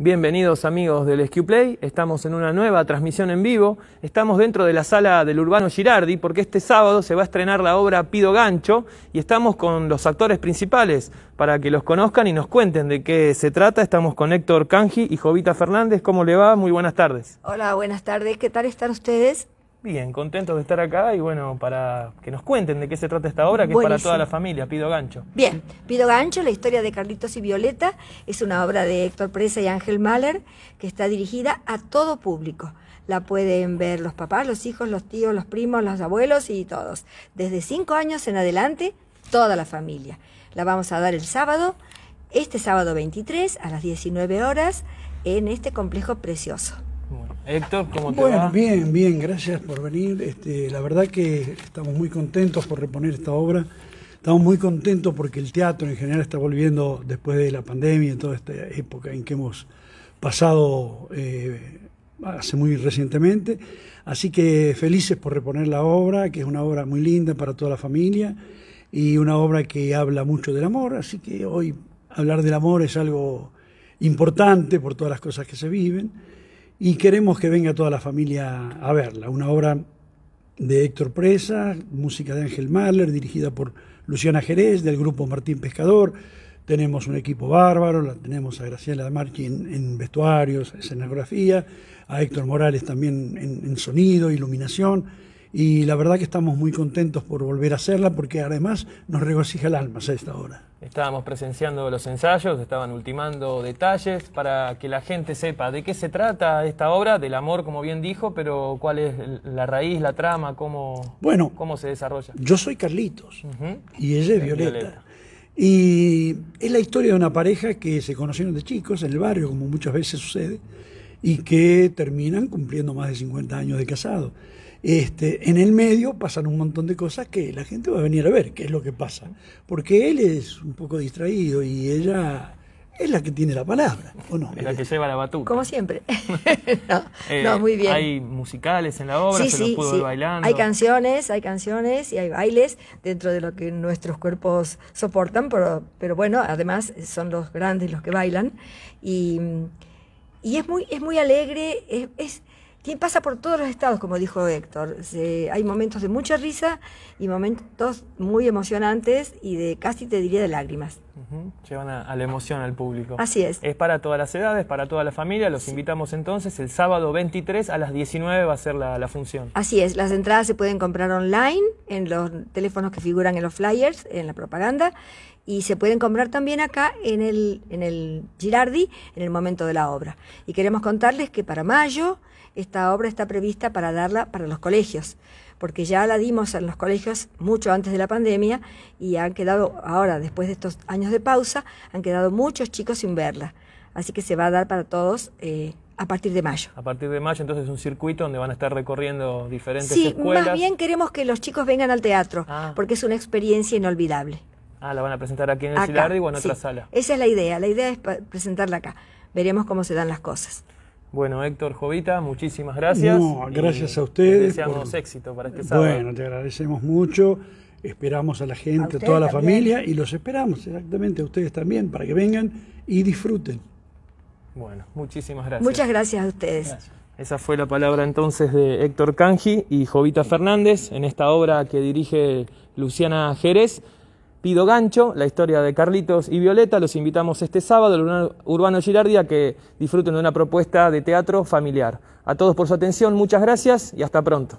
Bienvenidos amigos del Play. estamos en una nueva transmisión en vivo, estamos dentro de la sala del Urbano Girardi porque este sábado se va a estrenar la obra Pido Gancho y estamos con los actores principales para que los conozcan y nos cuenten de qué se trata. Estamos con Héctor Canji y Jovita Fernández, ¿cómo le va? Muy buenas tardes. Hola, buenas tardes, ¿qué tal están ustedes? Bien, contentos de estar acá y bueno, para que nos cuenten de qué se trata esta obra, que es para toda la familia, Pido Gancho. Bien, Pido Gancho, la historia de Carlitos y Violeta, es una obra de Héctor Presa y Ángel Mahler que está dirigida a todo público. La pueden ver los papás, los hijos, los tíos, los primos, los abuelos y todos. Desde cinco años en adelante, toda la familia. La vamos a dar el sábado, este sábado 23 a las 19 horas, en este complejo precioso. Héctor, ¿cómo te bueno, bien, bien, gracias por venir. Este, la verdad que estamos muy contentos por reponer esta obra. Estamos muy contentos porque el teatro en general está volviendo después de la pandemia, en toda esta época en que hemos pasado eh, hace muy recientemente. Así que felices por reponer la obra, que es una obra muy linda para toda la familia y una obra que habla mucho del amor. Así que hoy hablar del amor es algo importante por todas las cosas que se viven y queremos que venga toda la familia a verla. Una obra de Héctor Presa, música de Ángel Mahler, dirigida por Luciana Jerez, del grupo Martín Pescador. Tenemos un equipo bárbaro, la tenemos a Graciela Marchi en, vestuarios, escenografía, a Héctor Morales también en sonido, iluminación y la verdad que estamos muy contentos por volver a hacerla porque además nos regocija el alma a esta hora. Estábamos presenciando los ensayos, estaban ultimando detalles para que la gente sepa de qué se trata esta obra, del amor como bien dijo, pero cuál es la raíz, la trama, cómo, cómo se desarrolla. Yo soy Carlitos y ella es Violeta. Violeta. Y es la historia de una pareja que se conocieron de chicos en el barrio, como muchas veces sucede, y que terminan cumpliendo más de 50 años de casado. Este, en el medio pasan un montón de cosas que la gente va a venir a ver qué es lo que pasa. Porque él es un poco distraído y ella es la que tiene la palabra, ¿o no? Es la que lleva la batuta. Como siempre. Eh, no, muy bien. Hay musicales en la obra, Hay canciones, hay canciones y hay bailes dentro de lo que nuestros cuerpos soportan, pero, pero bueno, además son los grandes los que bailan. Y, y es, muy, es muy alegre, es pasa por todos los estados, como dijo Héctor. hay momentos de mucha risa y momentos muy emocionantes y de casi te diría de lágrimas. Llevan a, la emoción al público. Así es. Es para todas las edades, para toda la familia. Los invitamos entonces el sábado 23 a las 19 va a ser la, la, función. Así es. Las entradas se pueden comprar online en los teléfonos que figuran en los flyers, en la propaganda. Y se pueden comprar también acá en el, en el Girardi, en el momento de la obra. Y queremos contarles que para mayo esta obra está prevista para darla para los colegios, porque ya la dimos en los colegios mucho antes de la pandemia y han quedado ahora, después de estos años de pausa, han quedado muchos chicos sin verla. Así que se va a dar para todos. Eh, a partir de mayo. A partir de mayo, entonces, es un circuito donde van a estar recorriendo diferentes sí, escuelas. Sí, más bien queremos que los chicos vengan al teatro, ah. porque es una experiencia inolvidable. Ah, la van a presentar aquí en el Cilardi o en otra sala. Esa es la idea. La idea es presentarla acá. Veremos cómo se dan las cosas. Bueno, Héctor Jovita, muchísimas gracias. No, gracias a eh, ustedes. Deseamos éxito para este sábado. Bueno, te agradecemos mucho. Esperamos a la gente, a, toda la familia y los esperamos exactamente a ustedes también para que vengan y disfruten. Bueno, muchísimas gracias. Muchas gracias a ustedes. Esa fue la palabra entonces de Héctor Canji y Jovita Fernández en esta obra que dirige Luciana Jerez. Pido Gancho, la historia de Carlitos y Violeta. Los invitamos este sábado al Urbano Girardi a que disfruten de una propuesta de teatro familiar. A todos por su atención, muchas gracias y hasta pronto.